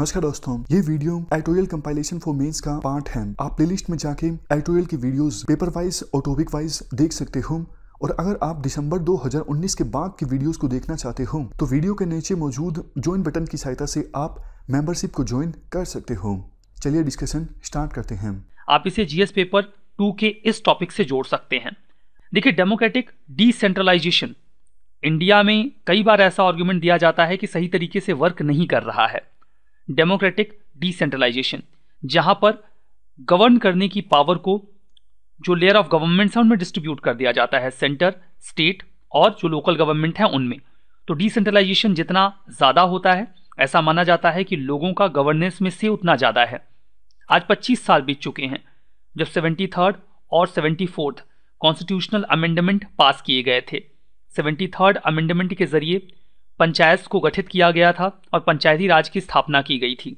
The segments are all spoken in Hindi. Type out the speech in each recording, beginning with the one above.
नमस्कार दोस्तों ये video editorial compilation for mains का पार्ट है आप प्लेलिस्ट में जाके एटोरियल की वीडियोस पेपर वाइज और टॉपिक वाइज देख सकते हो और अगर आप दिसंबर 2019 के बाद की वीडियोस को देखना चाहते हो तो वीडियो के नीचे मौजूद ज्वाइन बटन की सहायता से आप मेंबरशिप को ज्वाइन कर सकते हो चलिए डिस्कशन स्टार्ट करते हैं आप इसे जीएस पेपर टू के इस टॉपिक से जोड़ सकते हैं देखिए डेमोक्रेटिक डिसेंट्रलाइजेशन इंडिया में कई बार ऐसा आर्ग्यूमेंट दिया जाता है कि सही तरीके से वर्क नहीं कर रहा है डेमोक्रेटिक डिसेंट्रलाइजेशन जहां पर गवर्न करने की पावर को जो लेयर ऑफ गवर्नमेंट्स हैं उनमें डिस्ट्रीब्यूट कर दिया जाता है सेंटर स्टेट और जो लोकल गवर्नमेंट है उनमें तो डिसेंट्रलाइजेशन जितना ज़्यादा होता है ऐसा माना जाता है कि लोगों का गवर्नेंस में से उतना ज़्यादा है आज 25 साल बीत चुके हैं जब सेवेंटी थर्ड और seventy fourth constitutional amendment pass किए गए थे सेवेंटी थर्ड अमेंडमेंट के जरिए पंचायत को गठित किया गया था और पंचायती राज की स्थापना की गई थी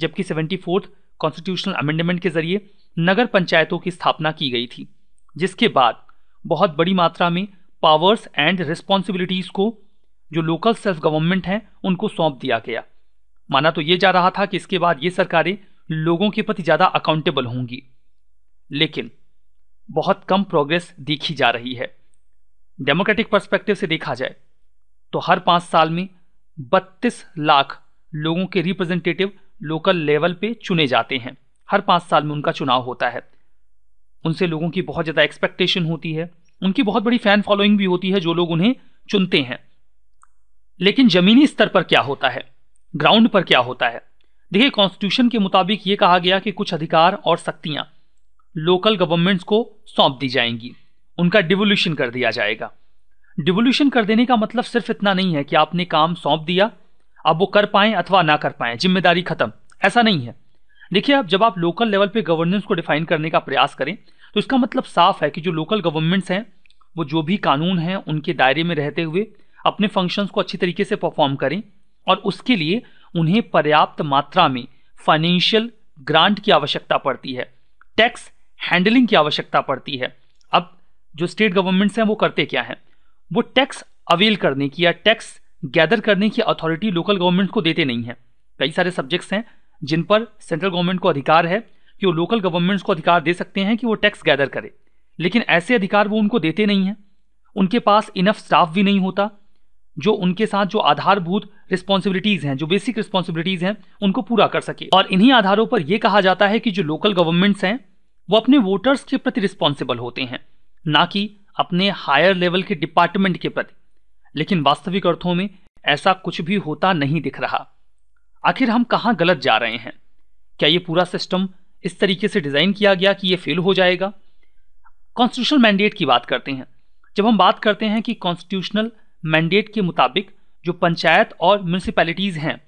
जबकि सेवेंटी फोर्थ कॉन्स्टिट्यूशनल अमेंडमेंट के जरिए नगर पंचायतों की स्थापना की गई थी जिसके बाद बहुत बड़ी मात्रा में पावर्स एंड रिस्पॉन्सिबिलिटीज़ को जो लोकल सेल्फ गवर्नमेंट हैं उनको सौंप दिया गया माना तो ये जा रहा था कि इसके बाद ये सरकारें लोगों के प्रति ज़्यादा अकाउंटेबल होंगी लेकिन बहुत कम प्रोग्रेस देखी जा रही है डेमोक्रेटिक पर्सपेक्टिव से देखा जाए तो हर पाँच साल में बत्तीस लाख लोगों के रिप्रेजेंटेटिव लोकल लेवल पे चुने जाते हैं हर पाँच साल में उनका चुनाव होता है उनसे लोगों की बहुत ज़्यादा एक्सपेक्टेशन होती है उनकी बहुत बड़ी फैन फॉलोइंग भी होती है जो लोग उन्हें चुनते हैं लेकिन ज़मीनी स्तर पर क्या होता है ग्राउंड पर क्या होता है देखिए कॉन्स्टिट्यूशन के मुताबिक ये कहा गया कि कुछ अधिकार और शक्तियाँ लोकल गवर्नमेंट्स को सौंप दी जाएंगी उनका डिवोल्यूशन कर दिया जाएगा डिवोल्यूशन कर देने का मतलब सिर्फ इतना नहीं है कि आपने काम सौंप दिया अब वो कर पाए अथवा ना कर पाए जिम्मेदारी खत्म ऐसा नहीं है देखिए अब जब आप लोकल लेवल पे गवर्नेंस को डिफाइन करने का प्रयास करें तो इसका मतलब साफ है कि जो लोकल गवर्नमेंट्स हैं वो जो भी कानून हैं उनके दायरे में रहते हुए अपने फंक्शंस को अच्छी तरीके से परफॉर्म करें और उसके लिए उन्हें पर्याप्त मात्रा में फाइनेंशियल ग्रांट की आवश्यकता पड़ती है टैक्स हैंडलिंग की आवश्यकता पड़ती है अब जो स्टेट गवर्नमेंट्स हैं वो करते क्या हैं वो टैक्स अवेल करने की या टैक्स गैदर करने की अथॉरिटी लोकल गवर्नमेंट को देते नहीं हैं कई सारे सब्जेक्ट्स हैं जिन पर सेंट्रल गवर्नमेंट को अधिकार है कि वो लोकल गवर्नमेंट्स को अधिकार दे सकते हैं कि वो टैक्स गैदर करे लेकिन ऐसे अधिकार वो उनको देते नहीं हैं उनके पास इनफ स्टाफ भी नहीं होता जो उनके साथ जो आधारभूत रिस्पॉन्सिबिलिटीज़ हैं जो बेसिक रिस्पॉन्सिबिलिटीज़ हैं उनको पूरा कर सके और इन्हीं आधारों पर यह कहा जाता है कि जो लोकल गवर्नमेंट्स हैं वो अपने वोटर्स के प्रति रिस्पॉन्सिबल होते हैं ना कि अपने हायर लेवल के डिपार्टमेंट के प्रति लेकिन वास्तविक अर्थों में ऐसा कुछ भी होता नहीं दिख रहा आखिर हम कहाँ गलत जा रहे हैं क्या ये पूरा सिस्टम इस तरीके से डिज़ाइन किया गया कि ये फेल हो जाएगा कॉन्स्टिट्यूशनल मैंडेट की बात करते हैं जब हम बात करते हैं कि कॉन्स्टिट्यूशनल मैंडेट के मुताबिक जो पंचायत और म्यूनसिपैलिटीज़ हैं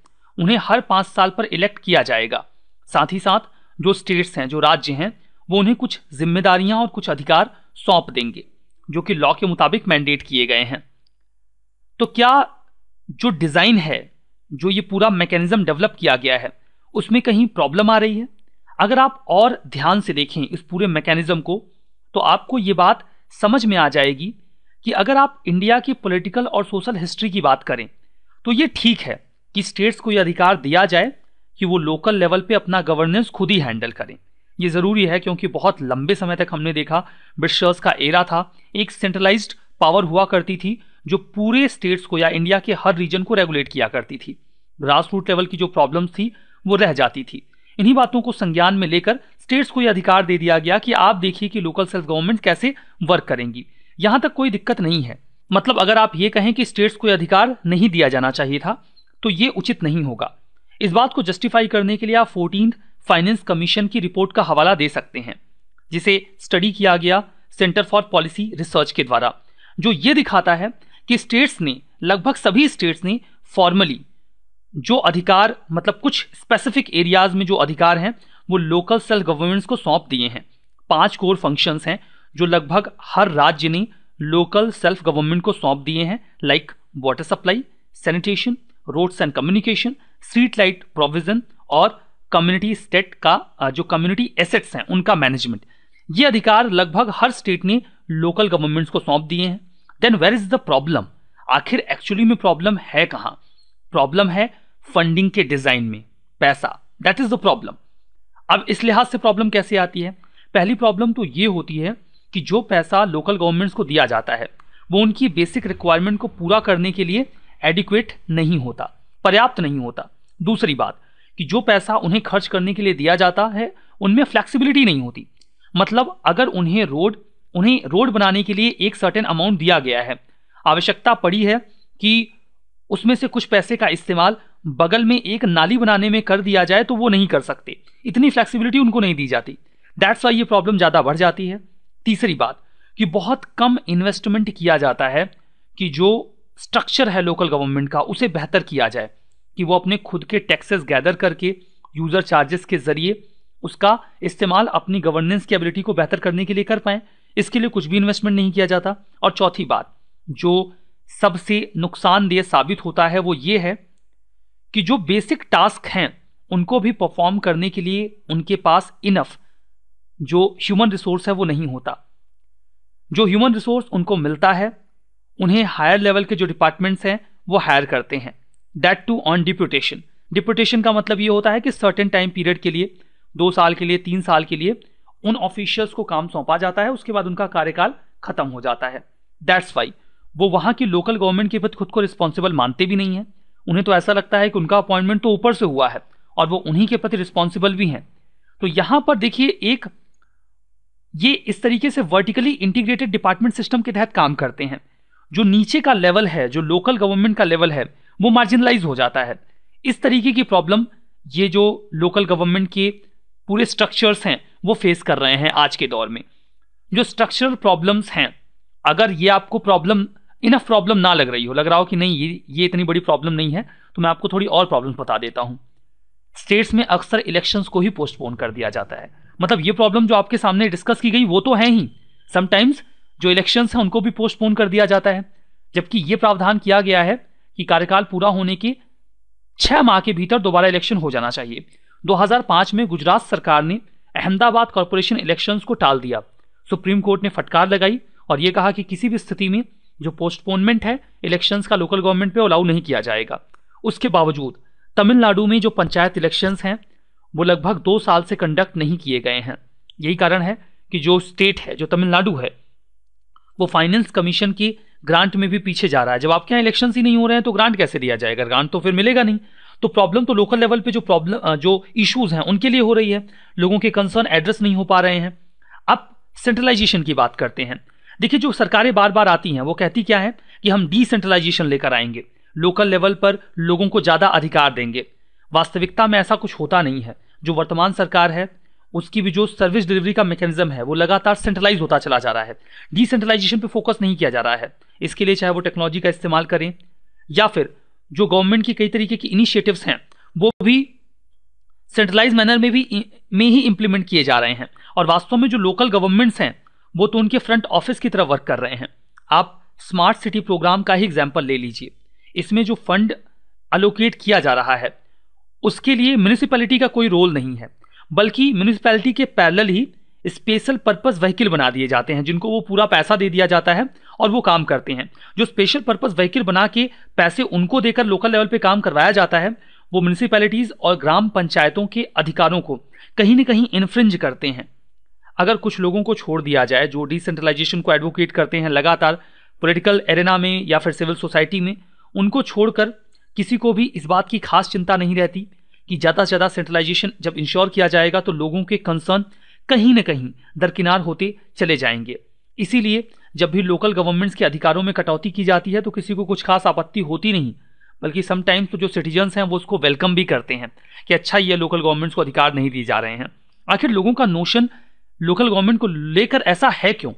उन्हें हर पाँच साल पर इलेक्ट किया जाएगा साथ ही साथ जो स्टेट्स हैं जो राज्य हैं वो उन्हें कुछ जिम्मेदारियां और कुछ अधिकार सौंप देंगे जो कि लॉ के मुताबिक मैंडेट किए गए हैं तो क्या जो डिज़ाइन है जो ये पूरा मैकेनिज़्म डेवलप किया गया है उसमें कहीं प्रॉब्लम आ रही है अगर आप और ध्यान से देखें इस पूरे मैकेनिज़्म को तो आपको ये बात समझ में आ जाएगी कि अगर आप इंडिया की पॉलिटिकल और सोशल हिस्ट्री की बात करें तो ये ठीक है कि स्टेट्स को ये अधिकार दिया जाए कि वो लोकल लेवल पे अपना गवर्नेंस खुद ही हैंडल करें ये ज़रूरी है क्योंकि बहुत लंबे समय तक हमने देखा ब्रिटिशर्स का एरा था एक सेंट्रलाइज्ड पावर हुआ करती थी जो पूरे स्टेट्स को या इंडिया के हर रीजन को रेगुलेट किया करती थी ग्रास रूट लेवल की जो प्रॉब्लम्स थी वो रह जाती थी इन्हीं बातों को संज्ञान में लेकर स्टेट्स को यह अधिकार दे दिया गया कि आप देखिए कि लोकल सेल्फ गवर्नमेंट कैसे वर्क करेंगी यहां तक कोई दिक्कत नहीं है मतलब अगर आप ये कहें कि स्टेट्स को यह अधिकार नहीं दिया जाना चाहिए था तो ये उचित नहीं होगा इस बात को जस्टिफाई करने के लिए आप फोर्टीन फाइनेंस कमीशन की रिपोर्ट का हवाला दे सकते हैं जिसे स्टडी किया गया सेंटर फॉर पॉलिसी रिसर्च के द्वारा जो ये दिखाता है कि स्टेट्स ने लगभग सभी स्टेट्स ने फॉर्मली जो अधिकार मतलब कुछ स्पेसिफिक एरियाज में जो अधिकार हैं वो लोकल सेल्फ गवर्नमेंट्स को सौंप दिए हैं पांच कोर फंक्शंस हैं जो लगभग हर राज्य ने लोकल सेल्फ गवर्नमेंट को सौंप दिए हैं like water supply sanitation roads and communication street light provision और कम्युनिटी स्टेट का जो कम्युनिटी एसेट्स हैं उनका मैनेजमेंट ये अधिकार लगभग हर स्टेट ने लोकल गवर्नमेंट्स को सौंप दिए हैं then where is the problem आखिर एक्चुअली में प्रॉब्लम है कहाँ प्रॉब्लम है फंडिंग के डिजाइन में पैसा दैट इज द प्रॉब्लम अब इस लिहाज से प्रॉब्लम कैसे आती है पहली प्रॉब्लम तो ये होती है कि जो पैसा लोकल गवर्नमेंट्स को दिया जाता है वो उनकी बेसिक रिक्वायरमेंट को पूरा करने के लिए एडिक्वेट नहीं होता पर्याप्त नहीं होता दूसरी बात कि जो पैसा उन्हें खर्च करने के लिए दिया जाता है उनमें फ्लेक्सिबिलिटी नहीं होती मतलब अगर उन्हें रोड उन्हें रोड बनाने के लिए एक सर्टेन अमाउंट दिया गया है आवश्यकता पड़ी है कि उसमें से कुछ पैसे का इस्तेमाल बगल में एक नाली बनाने में कर दिया जाए तो वो नहीं कर सकते इतनी फ्लेक्सिबिलिटी उनको नहीं दी जाती दैट्स वाई ये प्रॉब्लम ज़्यादा बढ़ जाती है तीसरी बात कि बहुत कम इन्वेस्टमेंट किया जाता है कि जो स्ट्रक्चर है लोकल गवर्नमेंट का उसे बेहतर किया जाए कि वो अपने खुद के टैक्सेस गैदर करके यूज़र चार्जेस के ज़रिए उसका इस्तेमाल अपनी गवर्नेंस की एबिलिटी को बेहतर करने के लिए कर पाएँ इसके लिए कुछ भी इन्वेस्टमेंट नहीं किया जाता और चौथी बात जो सबसे नुकसानदेह साबित होता है वो ये है कि जो बेसिक टास्क हैं उनको भी परफॉर्म करने के लिए उनके पास इनफ जो ह्यूमन रिसोर्स है वो नहीं होता जो ह्यूमन रिसोर्स उनको मिलता है उन्हें हायर लेवल के जो डिपार्टमेंट्स हैं वो हायर करते हैं that too on deputation deputation का मतलब ये होता है कि सर्टेन टाइम पीरियड के लिए दो साल के लिए तीन साल के लिए उन ऑफिशियल्स को काम सौंपा जाता है उसके बाद उनका कार्यकाल खत्म हो जाता है दैट्स वाई वो वहाँ की लोकल गवर्नमेंट के प्रति खुद को रिस्पॉन्सिबल मानते भी नहीं है उन्हें तो ऐसा लगता है कि उनका अपॉइंटमेंट तो ऊपर से हुआ है और वो उन्हीं के प्रति रिस्पॉन्सिबल भी हैं तो यहाँ पर देखिए एक ये इस तरीके से वर्टिकली इंटीग्रेटेड डिपार्टमेंट सिस्टम के तहत काम करते हैं जो नीचे का लेवल है जो लोकल गवर्नमेंट का लेवल है वो मार्जिनलाइज हो जाता है इस तरीके की प्रॉब्लम ये जो लोकल गवर्नमेंट के पूरे स्ट्रक्चर्स हैं वो फेस कर रहे हैं आज के दौर में जो स्ट्रक्चरल प्रॉब्लम्स हैं अगर ये आपको प्रॉब्लम इनफ प्रॉब्लम ना लग रही हो लग रहा हो कि नहीं ये ये इतनी बड़ी प्रॉब्लम नहीं है तो मैं आपको थोड़ी और प्रॉब्लम बता देता हूँ स्टेट्स में अक्सर इलेक्शंस को ही पोस्टपोन कर दिया जाता है मतलब ये प्रॉब्लम जो आपके सामने डिस्कस की गई वो तो है ही समटाइम्स जो इलेक्शंस हैं उनको भी पोस्टपोन कर दिया जाता है जबकि ये प्रावधान किया गया है कि कार्यकाल पूरा होने के छह माह के भीतर दोबारा इलेक्शन हो जाना चाहिए 2005 में गुजरात सरकार ने अहमदाबाद कॉरपोरेशन इलेक्शंस को टाल दिया सुप्रीम कोर्ट ने फटकार लगाई और यह कहा कि किसी भी स्थिति में जो पोस्टपोनमेंट है इलेक्शंस का लोकल गवर्नमेंट पे अलाउ नहीं किया जाएगा उसके बावजूद तमिलनाडु में जो पंचायत इलेक्शंस हैं वो लगभग दो साल से कंडक्ट नहीं किए गए हैं यही कारण है कि जो स्टेट है जो तमिलनाडु है वो फाइनेंस कमीशन की ग्रांट में भी पीछे जा रहा है जब आपके यहाँ इलेक्शन ही नहीं हो रहे हैं तो ग्रांट कैसे दिया जाएगा ग्रांट तो फिर मिलेगा नहीं तो प्रॉब्लम तो लोकल लेवल पे जो प्रॉब्लम जो इश्यूज हैं उनके लिए हो रही है लोगों के कंसर्न एड्रेस नहीं हो पा रहे हैं अब सेंट्रलाइजेशन की बात करते हैं देखिए जो सरकारें बार बार आती हैं वो कहती क्या है कि हम डिसेंट्रलाइजेशन लेकर आएंगे लोकल लेवल पर लोगों को ज़्यादा अधिकार देंगे वास्तविकता में ऐसा कुछ होता नहीं है जो वर्तमान सरकार है उसकी भी जो सर्विस डिलीवरी का मैकेनिज्म है वो लगातार सेंट्रलाइज होता चला जा रहा है डिसेंट्रलाइजेशन पे फोकस नहीं किया जा रहा है इसके लिए चाहे वो टेक्नोलॉजी का इस्तेमाल करें या फिर जो गवर्नमेंट की कई तरीके की इनिशिएटिव्स हैं वो भी सेंट्रलाइज मैनर में भी में ही इम्प्लीमेंट किए जा रहे हैं और वास्तव में जो लोकल गवर्नमेंट्स हैं वो तो उनके फ्रंट ऑफिस की तरफ वर्क कर रहे हैं आप स्मार्ट सिटी प्रोग्राम का ही एग्जाम्पल ले लीजिए इसमें जो फंड अलोकेट किया जा रहा है उसके लिए म्यूनिसिपैलिटी का कोई रोल नहीं है बल्कि म्यूनिसपैलिटी के पैरल ही स्पेशल पर्पस व्हीकल बना दिए जाते हैं जिनको वो पूरा पैसा दे दिया जाता है और वो काम करते हैं जो स्पेशल पर्पस व्हीकल बना के पैसे उनको देकर लोकल लेवल पे काम करवाया जाता है वो म्यूनिसिपैलिटीज़ और ग्राम पंचायतों के अधिकारों को कहीं ना कहीं इन्फ्रिंज करते हैं अगर कुछ लोगों को छोड़ दिया जाए जो डिसेंट्रलाइजेशन को एडवोकेट करते हैं लगातार पॉलिटिकल एरेना में या फिर सिविल सोसाइटी में उनको छोड़कर किसी को भी इस बात की खास चिंता नहीं रहती कि ज़्यादा से ज़्यादा सेंट्रलाइजेशन जब इंश्योर किया जाएगा तो लोगों के कंसर्न कहीं ना कहीं दरकिनार होते चले जाएंगे इसीलिए जब भी लोकल गवर्नमेंट्स के अधिकारों में कटौती की जाती है तो किसी को कुछ खास आपत्ति होती नहीं बल्कि समटाइम्स तो जो सिटीजन्स हैं वो उसको वेलकम भी करते हैं कि अच्छा ये लोकल गवर्नमेंट्स को अधिकार नहीं दिए जा रहे हैं आखिर लोगों का नोशन लोकल गवर्नमेंट को लेकर ऐसा है क्यों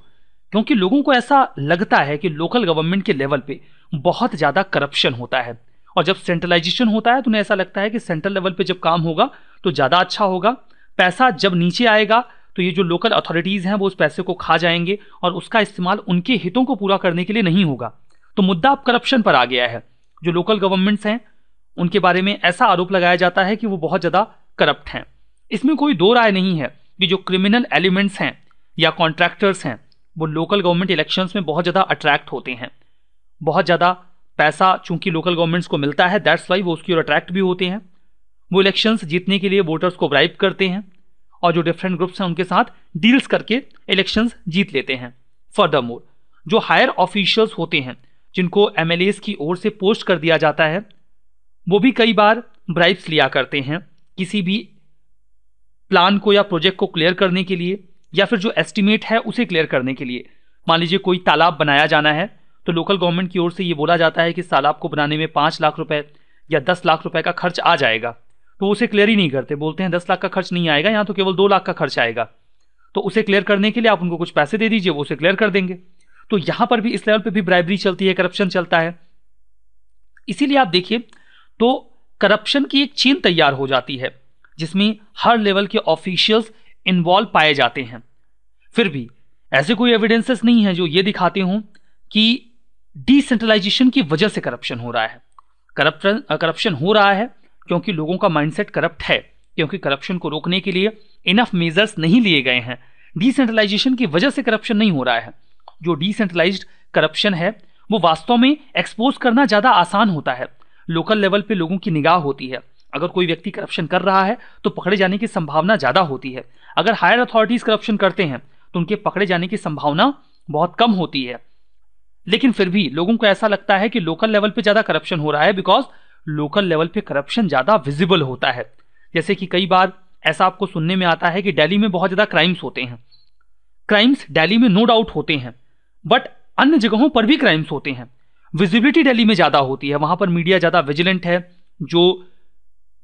क्योंकि लोगों को ऐसा लगता है कि लोकल गवर्नमेंट के लेवल पे बहुत ज़्यादा करप्शन होता है और जब सेंट्रलाइजेशन होता है तो उन्हें ऐसा लगता है कि सेंट्रल लेवल पे जब काम होगा तो ज़्यादा अच्छा होगा पैसा जब नीचे आएगा तो ये जो लोकल अथॉरिटीज़ हैं वो उस पैसे को खा जाएंगे और उसका इस्तेमाल उनके हितों को पूरा करने के लिए नहीं होगा तो मुद्दा अब करप्शन पर आ गया है जो लोकल गवर्नमेंट्स हैं उनके बारे में ऐसा आरोप लगाया जाता है कि वो बहुत ज़्यादा करप्ट हैं इसमें कोई दो राय नहीं है कि जो क्रिमिनल एलिमेंट्स हैं या कॉन्ट्रैक्टर्स हैं वो लोकल गवर्नमेंट इलेक्शंस में बहुत ज़्यादा अट्रैक्ट होते हैं बहुत ज़्यादा पैसा चूंकि लोकल गवर्नमेंट्स को मिलता है दैट्स वाई वो उसकी ओर अट्रैक्ट भी होते हैं वो इलेक्शंस जीतने के लिए वोटर्स को ब्राइब करते हैं और जो डिफरेंट ग्रुप्स हैं उनके साथ डील्स करके इलेक्शंस जीत लेते हैं फर्दर मोर जो हायर ऑफिशियल्स होते हैं जिनको एम की ओर से पोस्ट कर दिया जाता है वो भी कई बार ब्राइब्स लिया करते हैं किसी भी प्लान को या प्रोजेक्ट को क्लियर करने के लिए या फिर जो एस्टिमेट है उसे क्लियर करने के लिए मान लीजिए कोई तालाब बनाया जाना है तो लोकल गवर्नमेंट की ओर से ये बोला जाता है कि सालाब को बनाने में पाँच लाख रुपए या दस लाख रुपए का खर्च आ जाएगा तो उसे क्लियर ही नहीं करते बोलते हैं दस लाख का खर्च नहीं आएगा यहाँ तो केवल दो लाख का खर्च आएगा तो उसे क्लियर करने के लिए आप उनको कुछ पैसे दे दीजिए वो उसे क्लियर कर देंगे तो यहां पर भी इस लेवल पर भी ब्राइबरी चलती है करप्शन चलता है इसीलिए आप देखिए तो करप्शन की एक चीन तैयार हो जाती है जिसमें हर लेवल के ऑफिशियल्स इन्वॉल्व पाए जाते हैं फिर भी ऐसे कोई एविडेंसेस नहीं है जो ये दिखाते हों कि डिसेंट्रलाइजेशन की वजह से करप्शन हो रहा है करप्शन करप्शन हो रहा है क्योंकि लोगों का माइंडसेट करप्ट है क्योंकि करप्शन को रोकने के लिए इनफ मेजर्स नहीं लिए गए हैं डिसेंट्रलाइजेशन की वजह से करप्शन नहीं हो रहा है जो डिसेंट्रलाइज करप्शन है वो वास्तव में एक्सपोज करना ज़्यादा आसान होता है लोकल लेवल पे लोगों की निगाह होती है अगर कोई व्यक्ति करप्शन कर रहा है तो पकड़े जाने की संभावना ज़्यादा होती है अगर हायर अथॉरिटीज़ करप्शन करते हैं तो उनके पकड़े जाने की संभावना बहुत कम होती है लेकिन फिर भी लोगों को ऐसा लगता है कि लोकल लेवल पे ज्यादा करप्शन हो रहा है बिकॉज लोकल लेवल पे करप्शन ज्यादा विजिबल होता है जैसे कि कई बार ऐसा आपको सुनने में आता है कि दिल्ली में बहुत ज्यादा क्राइम्स होते हैं क्राइम्स दिल्ली में नो डाउट होते हैं बट अन्य जगहों पर भी क्राइम्स होते हैं विजिबिलिटी दिल्ली में ज्यादा होती है वहां पर मीडिया ज्यादा विजिलेंट है जो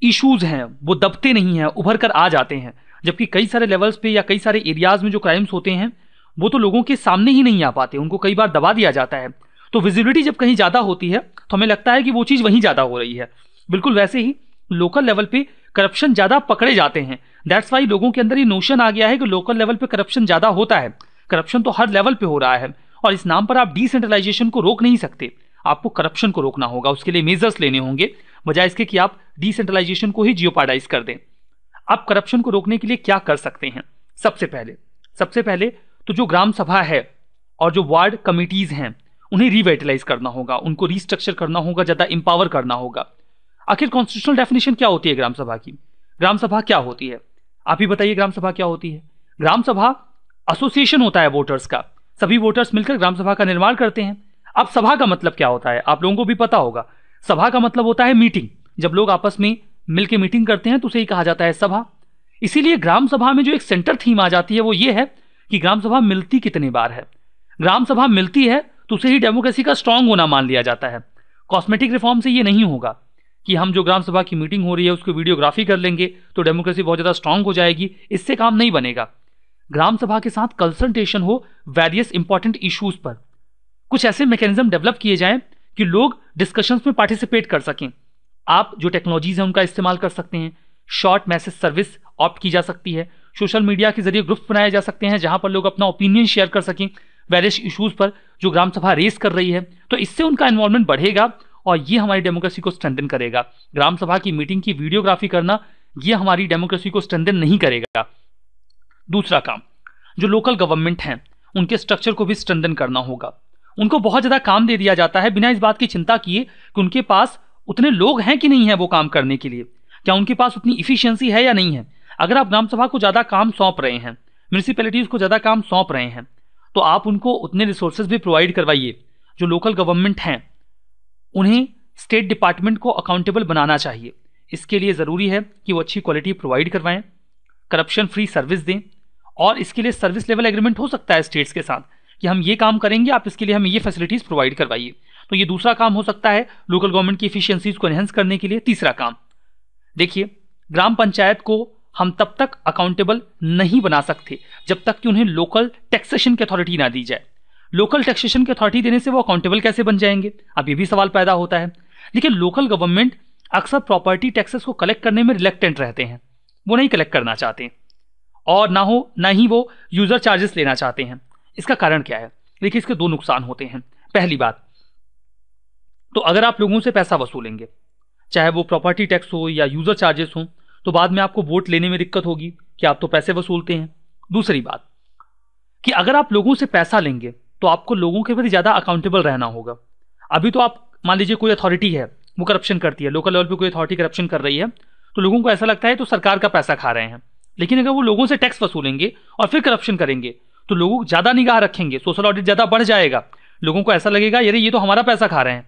इश्यूज हैं वो दबते नहीं हैं उभर कर आ जाते हैं जबकि कई सारे लेवल्स पे या कई सारे एरियाज में जो क्राइम्स होते हैं वो तो लोगों के सामने ही नहीं आ पाते उनको कई बार दबा दिया जाता है तो विजिबिलिटी जब कहीं ज़्यादा होती है तो हमें लगता है कि वो चीज़ वहीं ज़्यादा हो रही है बिल्कुल वैसे ही लोकल लेवल पे करप्शन ज़्यादा पकड़े जाते हैं दैट्स वाई लोगों के अंदर ये नोशन आ गया है कि लोकल लेवल पे करप्शन ज़्यादा होता है करप्शन तो हर लेवल पे हो रहा है और इस नाम पर आप डिसेंट्रलाइजेशन को रोक नहीं सकते आपको करप्शन को रोकना होगा उसके लिए मेजर्स लेने होंगे बजाय इसके कि आप डिसेंट्रलाइजेशन को ही जियोपार्डाइज कर दें आप करप्शन को रोकने के लिए क्या कर सकते हैं सबसे पहले सबसे पहले तो जो ग्राम सभा है और जो वार्ड कमिटीज़ हैं उन्हें रिवेटलाइज करना होगा उनको रिस्ट्रक्चर करना होगा ज़्यादा इंपावर करना होगा आखिर कॉन्स्टिट्यूशनल डेफिनेशन क्या होती है ग्राम सभा की ग्राम सभा क्या होती है आप ही बताइए ग्राम सभा क्या होती है ग्राम सभा एसोसिएशन होता है वोटर्स का सभी वोटर्स मिलकर ग्राम सभा का निर्माण करते हैं अब सभा का मतलब क्या होता है आप लोगों को भी पता होगा सभा का मतलब होता है मीटिंग जब लोग आपस में मिलकर मीटिंग करते हैं तो उसे ही कहा जाता है सभा इसीलिए ग्राम सभा में जो एक सेंटर थीम आ जाती है वो ये है कि ग्राम सभा मिलती कितनी बार है ग्राम सभा मिलती है तो उसे ही डेमोक्रेसी का स्ट्रांग होना मान लिया जाता है कॉस्मेटिक रिफॉर्म से ये नहीं होगा कि हम जो ग्राम सभा की मीटिंग हो रही है उसको वीडियोग्राफी कर लेंगे तो डेमोक्रेसी बहुत ज़्यादा स्ट्रांग हो जाएगी इससे काम नहीं बनेगा ग्राम सभा के साथ कंसल्टेशन हो वेरियस इंपॉर्टेंट इश्यूज पर कुछ ऐसे मैकेनिज्म डेवलप किए जाएं कि लोग डिस्कशंस में पार्टिसिपेट कर सकें आप जो टेक्नोलॉजीज हैं उनका इस्तेमाल कर सकते हैं शॉर्ट मैसेज सर्विस ऑप्ट की जा सकती है सोशल मीडिया के जरिए ग्रुप्स बनाए जा सकते हैं जहां पर लोग अपना ओपिनियन शेयर कर सकें वेरियस इशूज़ पर जो ग्राम सभा रेस कर रही है तो इससे उनका इन्वॉल्वमेंट बढ़ेगा और ये हमारी डेमोक्रेसी को स्ट्रेंथन करेगा ग्राम सभा की मीटिंग की वीडियोग्राफी करना ये हमारी डेमोक्रेसी को स्ट्रेंथन नहीं करेगा दूसरा काम जो लोकल गवर्नमेंट हैं उनके स्ट्रक्चर को भी स्ट्रेंथन करना होगा उनको बहुत ज़्यादा काम दे दिया जाता है बिना इस बात की चिंता किए कि उनके पास उतने लोग हैं कि नहीं है वो काम करने के लिए क्या उनके पास उतनी इफिशियंसी है या नहीं है अगर आप ग्राम सभा को ज़्यादा काम सौंप रहे हैं म्यूनिसपैलिटीज़ को ज़्यादा काम सौंप रहे हैं तो आप उनको उतने रिसोर्सेज भी प्रोवाइड करवाइए जो लोकल गवर्नमेंट हैं उन्हें स्टेट डिपार्टमेंट को अकाउंटेबल बनाना चाहिए इसके लिए ज़रूरी है कि वो अच्छी क्वालिटी प्रोवाइड करवाएं करप्शन फ्री सर्विस दें और इसके लिए सर्विस लेवल एग्रीमेंट हो सकता है स्टेट्स के साथ कि हम ये काम करेंगे आप इसके लिए हमें ये फैसिलिटीज़ प्रोवाइड करवाइए तो ये दूसरा काम हो सकता है लोकल गवर्नमेंट की इफिशियंसीज को एनहेंस करने के लिए तीसरा काम देखिए ग्राम पंचायत को हम तब तक अकाउंटेबल नहीं बना सकते जब तक कि उन्हें लोकल टैक्सेशन की अथॉरिटी ना दी जाए लोकल टैक्सेशन की अथॉरिटी देने से वो अकाउंटेबल कैसे बन जाएंगे अब ये भी सवाल पैदा होता है देखिए लोकल गवर्नमेंट अक्सर प्रॉपर्टी टैक्सेस को कलेक्ट करने में रिलेक्टेंट रहते हैं वो नहीं कलेक्ट करना चाहते और ना हो ना ही वो यूज़र चार्जेस लेना चाहते हैं इसका कारण क्या है देखिए इसके दो नुकसान होते हैं पहली बात तो अगर आप लोगों से पैसा वसूलेंगे चाहे वो प्रॉपर्टी टैक्स हो या यूज़र चार्जेस हों तो बाद में आपको वोट लेने में दिक्कत होगी कि आप तो पैसे वसूलते हैं दूसरी बात कि अगर आप लोगों से पैसा लेंगे तो आपको लोगों के प्रति ज़्यादा अकाउंटेबल रहना होगा अभी तो आप मान लीजिए कोई अथॉरिटी है वो करप्शन करती है लोकल लेवल पर कोई अथॉरिटी करप्शन कर रही है तो लोगों को ऐसा लगता है तो सरकार का पैसा खा रहे हैं लेकिन अगर वो लोगों से टैक्स वसूलेंगे और फिर करप्शन करेंगे तो लोगों ज़्यादा निगाह रखेंगे सोशल ऑडिट ज़्यादा बढ़ जाएगा लोगों को ऐसा लगेगा यार ये तो हमारा पैसा खा रहे हैं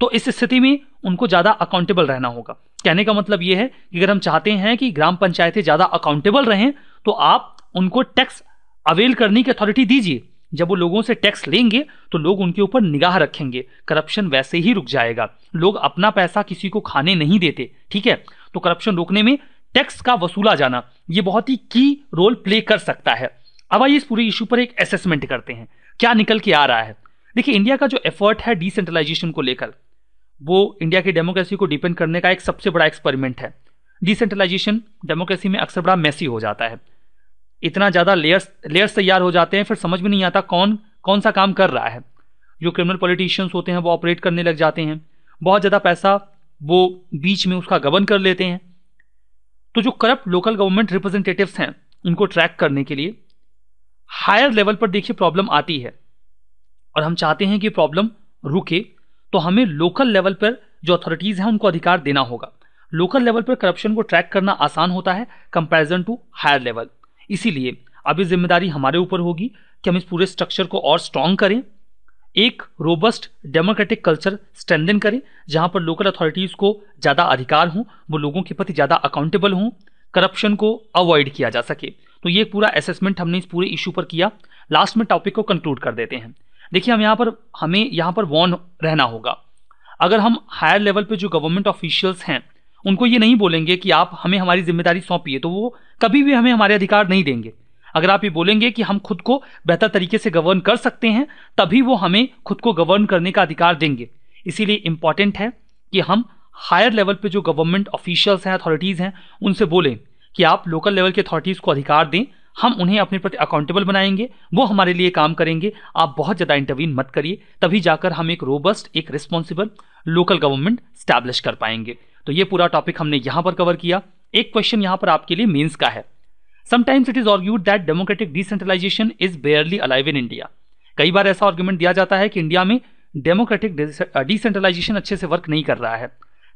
तो इस स्थिति में उनको ज़्यादा अकाउंटेबल रहना होगा कहने का मतलब यह है कि अगर हम चाहते हैं कि ग्राम पंचायतें ज़्यादा अकाउंटेबल रहें तो आप उनको टैक्स अवेल करने की अथॉरिटी दीजिए जब वो लोगों से टैक्स लेंगे तो लोग उनके ऊपर निगाह रखेंगे करप्शन वैसे ही रुक जाएगा लोग अपना पैसा किसी को खाने नहीं देते ठीक है तो करप्शन रोकने में टैक्स का वसूला जाना ये बहुत ही की रोल प्ले कर सकता है अब आइए इस पूरे इशू पर एक असेसमेंट करते हैं क्या निकल के आ रहा है देखिए इंडिया का जो एफर्ट है डिसेंट्रलाइजेशन को लेकर वो इंडिया की डेमोक्रेसी को डिपेंड करने का एक सबसे बड़ा एक्सपेरिमेंट है डिसेंट्रलाइजेशन डेमोक्रेसी में अक्सर बड़ा मैसी हो जाता है इतना ज़्यादा लेयर्स लेयर्स तैयार हो जाते हैं फिर समझ में नहीं आता कौन कौन सा काम कर रहा है जो क्रिमिनल पॉलिटिशियंस होते हैं वो ऑपरेट करने लग जाते हैं बहुत ज़्यादा पैसा वो बीच में उसका गबन कर लेते हैं तो जो करप्ट लोकल गवर्नमेंट रिप्रेजेंटेटिव्स हैं उनको ट्रैक करने के लिए हायर लेवल पर देखिए प्रॉब्लम आती है और हम चाहते हैं कि प्रॉब्लम रुके तो हमें लोकल लेवल पर जो अथॉरिटीज़ हैं उनको अधिकार देना होगा लोकल लेवल पर करप्शन को ट्रैक करना आसान होता है कंपैरिजन टू हायर लेवल इसीलिए अभी जिम्मेदारी हमारे ऊपर होगी कि हम इस पूरे स्ट्रक्चर को और स्ट्रांग करें एक रोबस्ट डेमोक्रेटिक कल्चर स्ट्रेंदन करें जहां पर लोकल अथॉरिटीज़ को ज़्यादा अधिकार हों वो लोगों के प्रति ज़्यादा अकाउंटेबल हों करप्शन को अवॉइड किया जा सके तो ये पूरा असेसमेंट हमने इस पूरे इशू पर किया लास्ट में टॉपिक को कंक्लूड कर देते हैं देखिए हम यहाँ पर हमें यहाँ पर वॉन रहना होगा अगर हम हायर लेवल पे जो गवर्नमेंट ऑफिशियल्स हैं उनको ये नहीं बोलेंगे कि आप हमें हमारी जिम्मेदारी सौंपिए तो वो कभी भी हमें हमारे अधिकार नहीं देंगे अगर आप ये बोलेंगे कि हम खुद को बेहतर तरीके से गवर्न कर सकते हैं तभी वो हमें खुद को गवर्न करने का अधिकार देंगे इसीलिए इम्पॉर्टेंट है कि हम हायर लेवल पे जो गवर्नमेंट ऑफिशियल्स हैं अथॉरिटीज़ हैं उनसे बोलें कि आप लोकल लेवल की अथॉरिटीज़ को अधिकार दें हम उन्हें अपने प्रति अकाउंटेबल बनाएंगे वो हमारे लिए काम करेंगे आप बहुत ज़्यादा इंटरवीन मत करिए तभी जाकर हम एक रोबस्ट एक रिस्पॉन्सिबल लोकल गवर्नमेंट स्टैब्लिश कर पाएंगे तो ये पूरा टॉपिक हमने यहां पर कवर किया एक क्वेश्चन यहाँ पर आपके लिए मेन्स का है sometimes it is argued that democratic decentralization is barely alive in India कई बार ऐसा आर्ग्यूमेंट दिया जाता है कि इंडिया में डेमोक्रेटिक डिसेंट्रलाइजेशन अच्छे से वर्क नहीं कर रहा है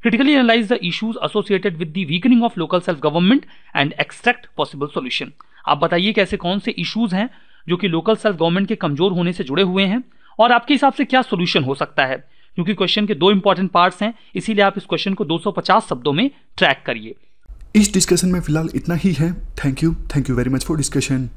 critically analyse the issues associated with the weakening of local self government and extract possible आप बताइए कि ऐसे कौन से इश्यूज हैं जो कि लोकल सेल्फ गवर्नमेंट के कमजोर होने से जुड़े हुए हैं और आपके हिसाब से क्या सोल्यूशन हो सकता है क्योंकि क्वेश्चन के दो इंपॉर्टेंट पार्ट्स हैं इसीलिए आप इस क्वेश्चन को 250 शब्दों में ट्रैक करिए इस डिस्कशन में फिलहाल इतना ही है thank you thank you very much for discussion